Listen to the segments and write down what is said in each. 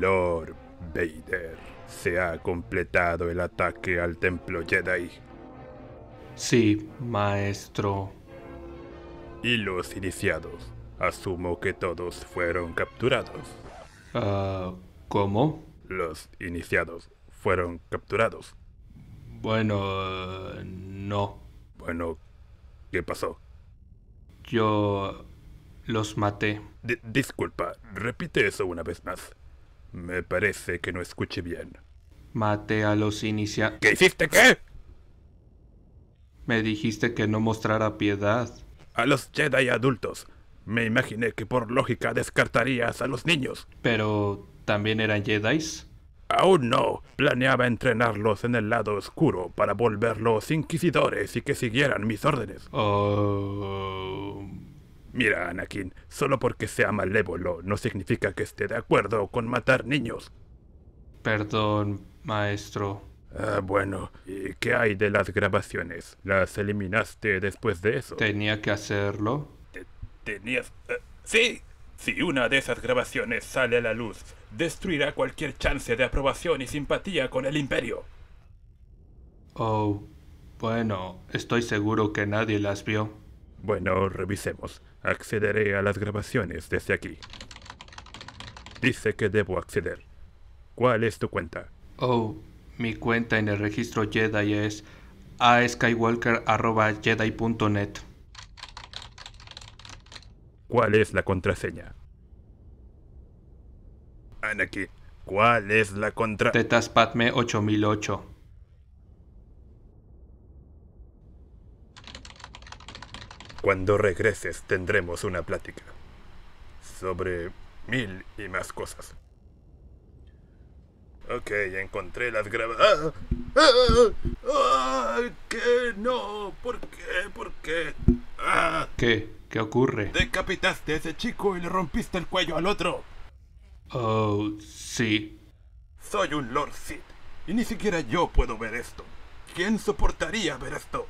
Lord Vader, se ha completado el ataque al templo Jedi. Sí, maestro. ¿Y los iniciados? Asumo que todos fueron capturados. Ah, ¿Cómo? Los iniciados fueron capturados. Bueno, no. Bueno, ¿qué pasó? Yo los maté. disculpa, repite eso una vez más. Me parece que no escuché bien. Mate a los iniciados. ¿Qué hiciste qué? Me dijiste que no mostrara piedad. A los Jedi adultos. Me imaginé que por lógica descartarías a los niños. Pero... ¿También eran Jedis? Aún no. Planeaba entrenarlos en el lado oscuro para volverlos inquisidores y que siguieran mis órdenes. Oh... Mira, Anakin, solo porque sea malévolo no significa que esté de acuerdo con matar niños. Perdón, maestro. Ah, bueno, ¿y qué hay de las grabaciones? ¿Las eliminaste después de eso? ¿Tenía que hacerlo? ¿Tenías...? Eh, sí, si una de esas grabaciones sale a la luz, destruirá cualquier chance de aprobación y simpatía con el imperio. Oh, bueno, estoy seguro que nadie las vio. Bueno, revisemos. Accederé a las grabaciones desde aquí. Dice que debo acceder. ¿Cuál es tu cuenta? Oh, mi cuenta en el registro Jedi es askywalker.jedi.net. ¿Cuál es la contraseña? Anakin, ¿cuál es la contra... Tetaspadme 8008. Cuando regreses tendremos una plática. Sobre mil y más cosas. Ok, encontré las grabadas. ¡Ah! ¡Ah! ¡Qué no! ¿Por ¡Ah! ¡Ah! qué? ¿Por qué? ¡Ah! qué ¿Qué ocurre? Decapitaste a ese chico y le rompiste el cuello al otro. Oh, sí. Soy un Lord Sith, y ni siquiera yo puedo ver esto. ¿Quién soportaría ver esto?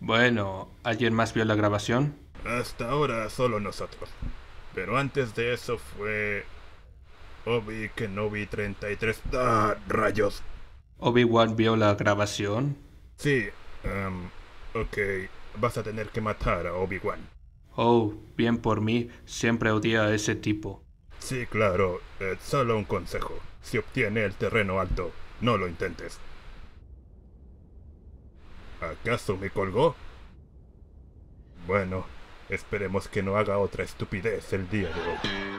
Bueno, ¿alguien más vio la grabación? Hasta ahora solo nosotros. Pero antes de eso fue... Obi Kenobi 33... ¡Ah, rayos! ¿Obi-Wan vio la grabación? Sí. Em, ok, vas a tener que matar a Obi-Wan. Oh, bien por mí, siempre odia a ese tipo. Sí, claro, es solo un consejo. Si obtiene el terreno alto, no lo intentes. ¿Acaso me colgó? Bueno, esperemos que no haga otra estupidez el día de hoy.